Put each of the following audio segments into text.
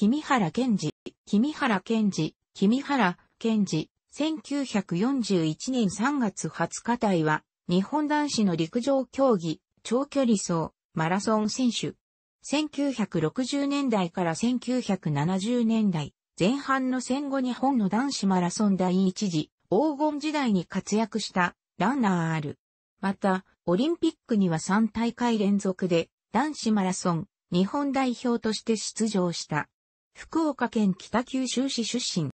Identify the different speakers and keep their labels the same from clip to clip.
Speaker 1: 君原健治、君原健治、君原健治、1941年3月20日体は、日本男子の陸上競技、長距離走、マラソン選手。1960年代から1970年代、前半の戦後日本の男子マラソン第一次、黄金時代に活躍したランナーある。また、オリンピックには3大会連続で男子マラソン日本代表として出場した。福岡県北九州市出身。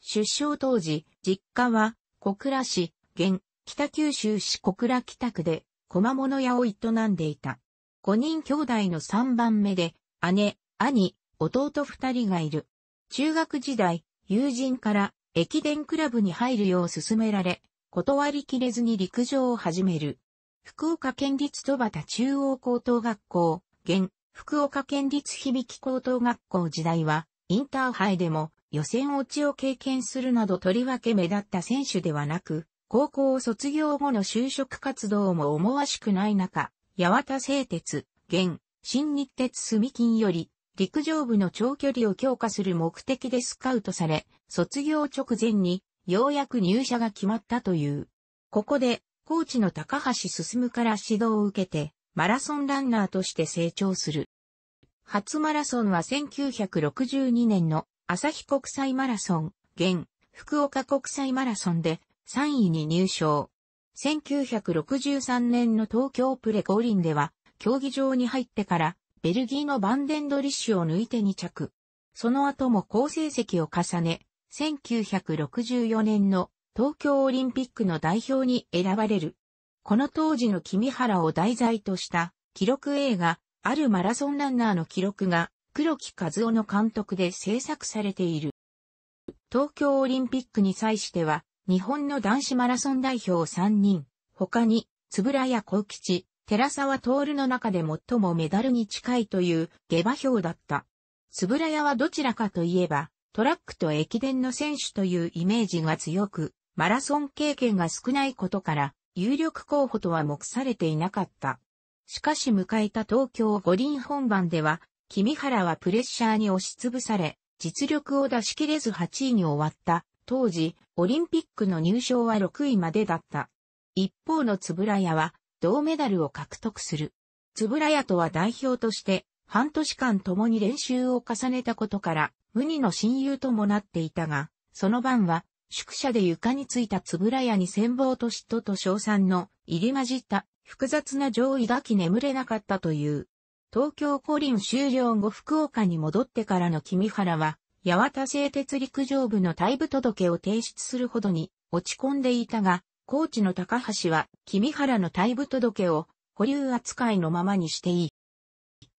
Speaker 1: 出生当時、実家は小倉市、現、北九州市小倉北区で、駒物屋を営んでいた。5人兄弟の3番目で、姉、兄、弟2人がいる。中学時代、友人から駅伝クラブに入るよう勧められ、断りきれずに陸上を始める。福岡県立戸端中央高等学校、現、福岡県立響高等学校時代は、インターハイでも予選落ちを経験するなどとりわけ目立った選手ではなく、高校を卒業後の就職活動も思わしくない中、八幡製鉄、現、新日鉄住金より、陸上部の長距離を強化する目的でスカウトされ、卒業直前に、ようやく入社が決まったという。ここで、コーチの高橋進から指導を受けて、マラソンランナーとして成長する。初マラソンは1962年の朝日国際マラソン、現、福岡国際マラソンで3位に入賞。1963年の東京プレ五輪では、競技場に入ってから、ベルギーのバンデンドリッシュを抜いて2着。その後も好成績を重ね、1964年の東京オリンピックの代表に選ばれる。この当時の君原を題材とした記録映画あるマラソンランナーの記録が、黒木和夫の監督で制作されている。東京オリンピックに際しては、日本の男子マラソン代表3人、他に、つぶらや幸吉、寺沢徹の中で最もメダルに近いという下馬評だった。つぶらやはどちらかといえば、トラックと駅伝の選手というイメージが強く、マラソン経験が少ないことから、有力候補とは目されていなかった。しかし迎えた東京五輪本番では、君原はプレッシャーに押しつぶされ、実力を出し切れず8位に終わった。当時、オリンピックの入賞は6位までだった。一方のつぶらやは、銅メダルを獲得する。つぶらやとは代表として、半年間共に練習を重ねたことから、無二の親友ともなっていたが、その晩は、宿舎で床についたつぶらやに先望と嫉妬と称賛の入り混じった複雑な上位抱き眠れなかったという。東京五輪終了後福岡に戻ってからの君原は、八幡製鉄陸上部の退部届を提出するほどに落ち込んでいたが、コーチの高橋は、君原の退部届を保留扱いのままにしていい。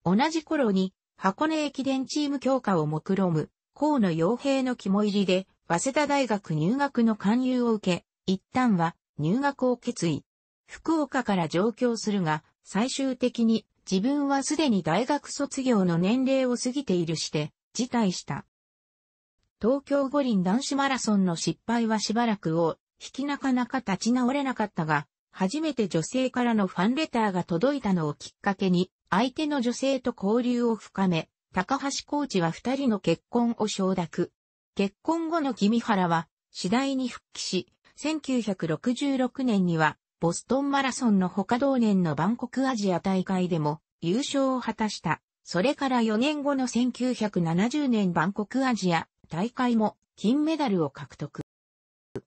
Speaker 1: 同じ頃に、箱根駅伝チーム強化を目論む、河野洋平の肝入りで、早稲田大学入学の勧誘を受け、一旦は入学を決意。福岡から上京するが、最終的に自分はすでに大学卒業の年齢を過ぎているして、辞退した。東京五輪男子マラソンの失敗はしばらくを、引きなかなか立ち直れなかったが、初めて女性からのファンレターが届いたのをきっかけに、相手の女性と交流を深め、高橋コーチは二人の結婚を承諾。結婚後の君原は、次第に復帰し、1966年にはボストンマラソンの他同年のバンコクアジア大会でも優勝を果たした。それから4年後の1970年バンコクアジア大会も金メダルを獲得。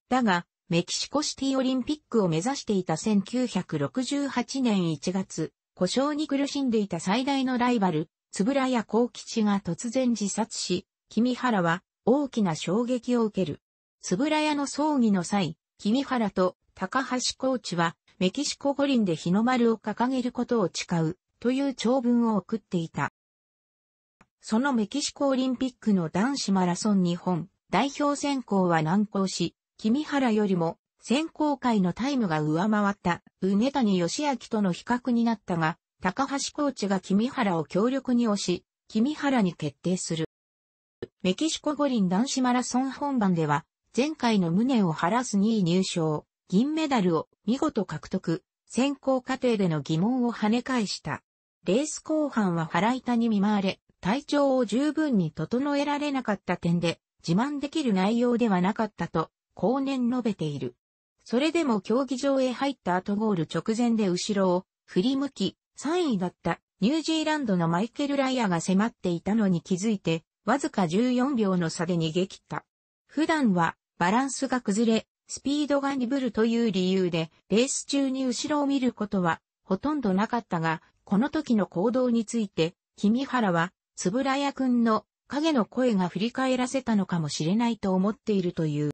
Speaker 1: だが、メキシコシティオリンピックを目指していた1968年1月、故障に苦しんでいた最大のライバル、つぶらや幸吉が突然自殺し、君原は大きな衝撃を受ける。つぶらやの葬儀の際、君原と高橋コーチは、メキシコ五輪で日の丸を掲げることを誓う、という長文を送っていた。そのメキシコオリンピックの男子マラソン日本代表選考は難航し、君原よりも選考会のタイムが上回ったうねたに義明との比較になったが、高橋コーチが君原を強力に押し、君原に決定する。メキシコ五輪男子マラソン本番では、前回の胸を晴らす2位入賞。銀メダルを見事獲得、選考過程での疑問を跳ね返した。レース後半は腹板に見舞われ、体調を十分に整えられなかった点で、自慢できる内容ではなかったと、後年述べている。それでも競技場へ入った後ゴール直前で後ろを振り向き、3位だったニュージーランドのマイケル・ライアが迫っていたのに気づいて、わずか14秒の差で逃げ切った。普段はバランスが崩れ、スピードが鈍るという理由で、レース中に後ろを見ることはほとんどなかったが、この時の行動について、君原は、つぶらやくんの影の声が振り返らせたのかもしれないと思っているという。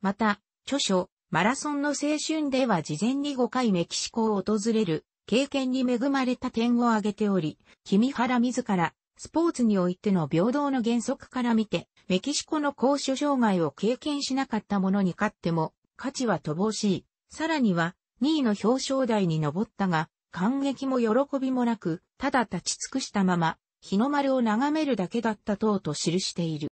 Speaker 1: また、著書、マラソンの青春では事前に5回メキシコを訪れる経験に恵まれた点を挙げており、君原自らスポーツにおいての平等の原則から見て、メキシコの高所障害を経験しなかった者に勝っても、価値は乏しい。さらには、2位の表彰台に上ったが、感激も喜びもなく、ただ立ち尽くしたまま、日の丸を眺めるだけだった等と記している。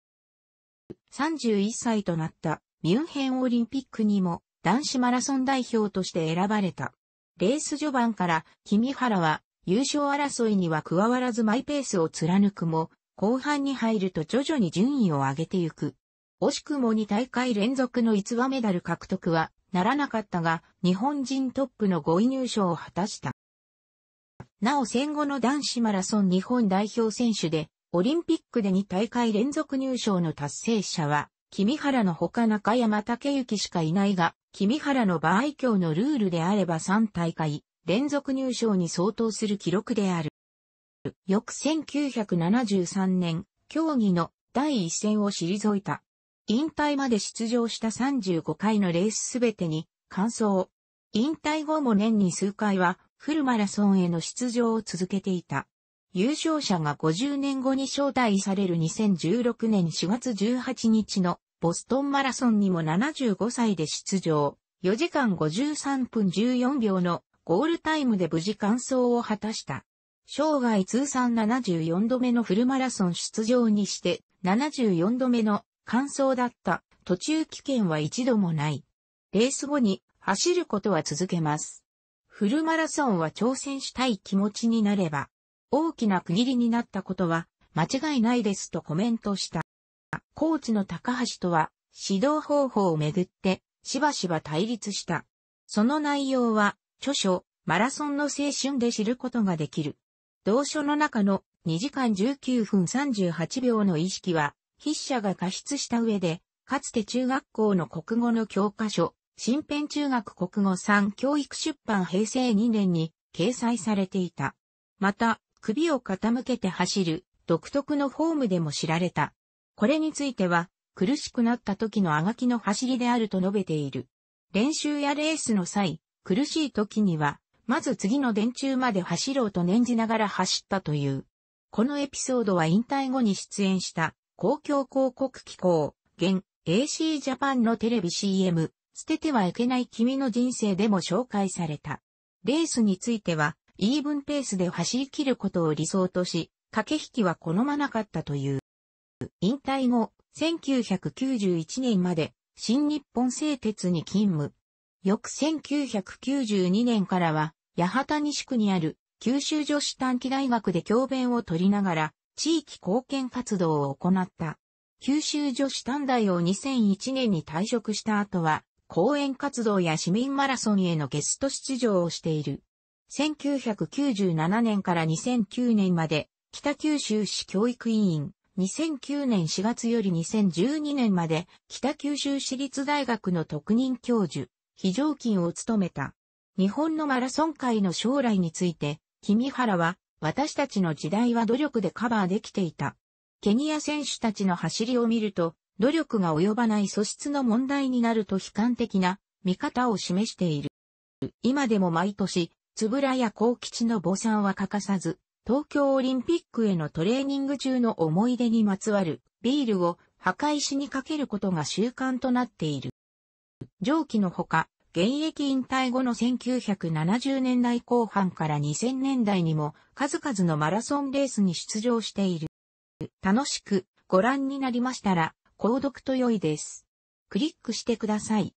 Speaker 1: 31歳となったミュンヘンオリンピックにも男子マラソン代表として選ばれた。レース序盤から君原は優勝争いには加わらずマイペースを貫くも後半に入ると徐々に順位を上げていく。惜しくも2大会連続の逸話メダル獲得はならなかったが、日本人トップの5位入賞を果たした。なお戦後の男子マラソン日本代表選手で、オリンピックで2大会連続入賞の達成者は、君原の他中山武之しかいないが、君原の場合今日のルールであれば3大会連続入賞に相当する記録である。翌1973年、競技の第一戦を退いた。引退まで出場した35回のレースすべてに、完走。引退後も年に数回は、フルマラソンへの出場を続けていた。優勝者が50年後に招待される2016年4月18日のボストンマラソンにも75歳で出場。4時間53分14秒のゴールタイムで無事完走を果たした。生涯通算74度目のフルマラソン出場にして、74度目の完走だった途中棄権は一度もない。レース後に走ることは続けます。フルマラソンは挑戦したい気持ちになれば、大きな区切りになったことは間違いないですとコメントした。コーチの高橋とは指導方法をめぐってしばしば対立した。その内容は著書マラソンの青春で知ることができる。同書の中の2時間19分38秒の意識は、筆者が過失した上で、かつて中学校の国語の教科書、新編中学国語3教育出版平成2年に掲載されていた。また、首を傾けて走る独特のフォームでも知られた。これについては、苦しくなった時のあがきの走りであると述べている。練習やレースの際、苦しい時には、まず次の電柱まで走ろうと念じながら走ったという。このエピソードは引退後に出演した公共広告機構、現 AC ジャパンのテレビ CM、捨ててはいけない君の人生でも紹介された。レースについては、イーブンペースで走り切ることを理想とし、駆け引きは好まなかったという。引退後、1991年まで新日本製鉄に勤務。翌1992年からは八幡西区にある九州女子短期大学で教鞭を取りながら地域貢献活動を行った。九州女子短大を2001年に退職した後は、講演活動や市民マラソンへのゲスト出場をしている。1997年から2009年まで、北九州市教育委員、2009年4月より2012年まで、北九州市立大学の特任教授、非常勤を務めた。日本のマラソン界の将来について、君原は、私たちの時代は努力でカバーできていた。ケニア選手たちの走りを見ると、努力が及ばない素質の問題になると悲観的な見方を示している。今でも毎年、つぶらや幸吉の母さんは欠かさず、東京オリンピックへのトレーニング中の思い出にまつわるビールを破壊しにかけることが習慣となっている。上記のほか、現役引退後の1970年代後半から2000年代にも数々のマラソンレースに出場している。楽しくご覧になりましたら、購読と良いです。クリックしてください。